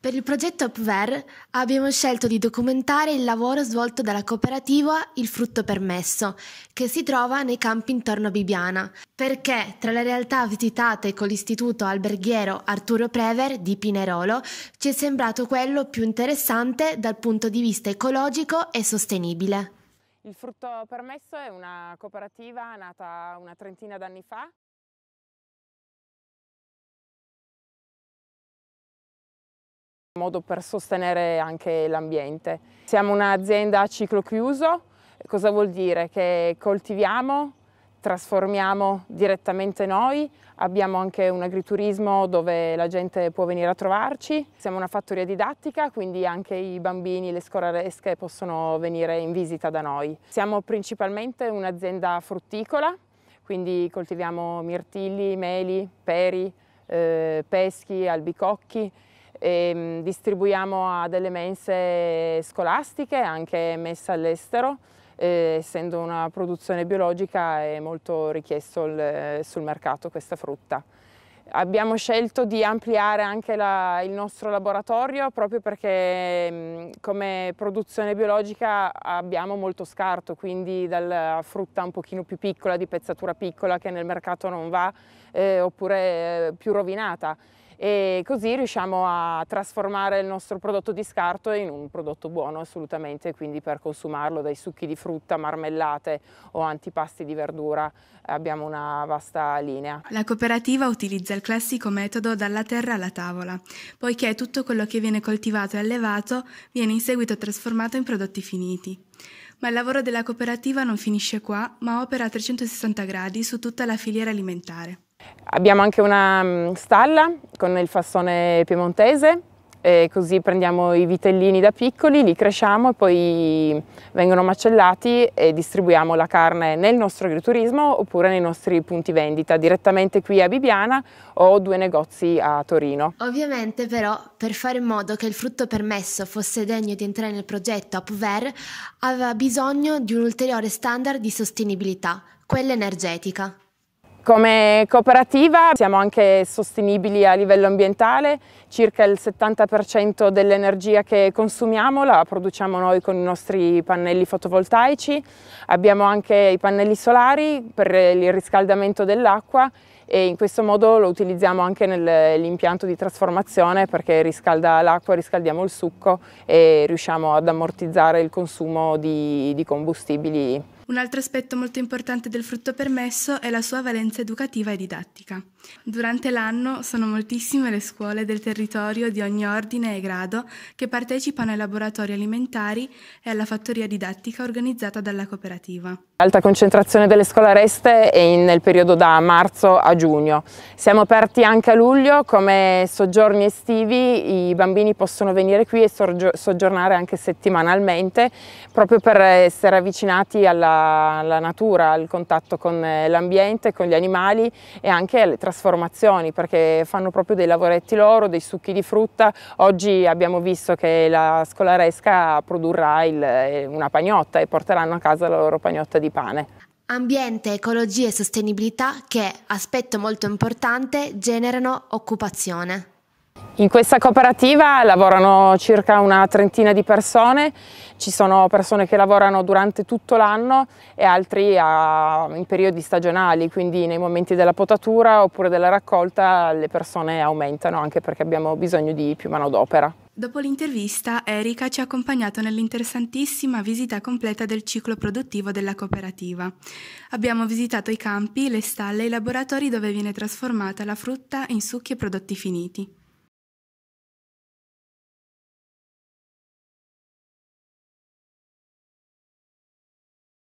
Per il progetto Upver abbiamo scelto di documentare il lavoro svolto dalla cooperativa Il Frutto Permesso, che si trova nei campi intorno a Bibiana, perché tra le realtà visitate con l'istituto alberghiero Arturo Prever di Pinerolo ci è sembrato quello più interessante dal punto di vista ecologico e sostenibile. Il Frutto Permesso è una cooperativa nata una trentina d'anni fa modo per sostenere anche l'ambiente. Siamo un'azienda a ciclo chiuso, cosa vuol dire? Che coltiviamo, trasformiamo direttamente noi, abbiamo anche un agriturismo dove la gente può venire a trovarci, siamo una fattoria didattica quindi anche i bambini, le scolaresche possono venire in visita da noi. Siamo principalmente un'azienda frutticola, quindi coltiviamo mirtilli, meli, peri, eh, peschi, albicocchi, e ehm, distribuiamo a delle mense scolastiche, anche messe all'estero, eh, essendo una produzione biologica è molto richiesto il, sul mercato questa frutta. Abbiamo scelto di ampliare anche la, il nostro laboratorio proprio perché mm, come produzione biologica abbiamo molto scarto, quindi dalla frutta un pochino più piccola, di pezzatura piccola che nel mercato non va, eh, oppure eh, più rovinata e così riusciamo a trasformare il nostro prodotto di scarto in un prodotto buono assolutamente, quindi per consumarlo dai succhi di frutta, marmellate o antipasti di verdura abbiamo una vasta linea. La cooperativa utilizza il classico metodo dalla terra alla tavola, poiché tutto quello che viene coltivato e allevato viene in seguito trasformato in prodotti finiti. Ma il lavoro della cooperativa non finisce qua, ma opera a 360 gradi su tutta la filiera alimentare. Abbiamo anche una mm, stalla con il fassone piemontese, così prendiamo i vitellini da piccoli, li cresciamo e poi vengono macellati e distribuiamo la carne nel nostro agriturismo oppure nei nostri punti vendita, direttamente qui a Bibiana o due negozi a Torino. Ovviamente però per fare in modo che il frutto permesso fosse degno di entrare nel progetto APVER aveva bisogno di un ulteriore standard di sostenibilità, quella energetica. Come cooperativa siamo anche sostenibili a livello ambientale, circa il 70% dell'energia che consumiamo la produciamo noi con i nostri pannelli fotovoltaici, abbiamo anche i pannelli solari per il riscaldamento dell'acqua e in questo modo lo utilizziamo anche nell'impianto di trasformazione perché riscalda l'acqua, riscaldiamo il succo e riusciamo ad ammortizzare il consumo di, di combustibili un altro aspetto molto importante del frutto permesso è la sua valenza educativa e didattica. Durante l'anno sono moltissime le scuole del territorio di ogni ordine e grado che partecipano ai laboratori alimentari e alla fattoria didattica organizzata dalla cooperativa. L'alta concentrazione delle scolareste è nel periodo da marzo a giugno. Siamo aperti anche a luglio come soggiorni estivi, i bambini possono venire qui e soggiornare anche settimanalmente proprio per essere avvicinati alla la, natura, il contatto con eh, l'ambiente, con gli animali e anche le trasformazioni perché fanno proprio dei lavoretti loro, dei succhi di frutta. Oggi abbiamo visto che la scolaresca produrrà il, eh, una pagnotta e porteranno a casa la loro pagnotta di pane. Ambiente, ecologia e sostenibilità che, aspetto molto importante, generano occupazione. In questa cooperativa lavorano circa una trentina di persone, ci sono persone che lavorano durante tutto l'anno e altri a, ah, in periodi stagionali, quindi nei momenti della potatura oppure della raccolta le persone aumentano anche perché abbiamo bisogno di più manodopera. Dopo l'intervista Erika ci ha accompagnato nell'interessantissima visita completa del ciclo produttivo della cooperativa. Abbiamo visitato i campi, le stalle e i laboratori dove viene trasformata la frutta in succhi e prodotti finiti.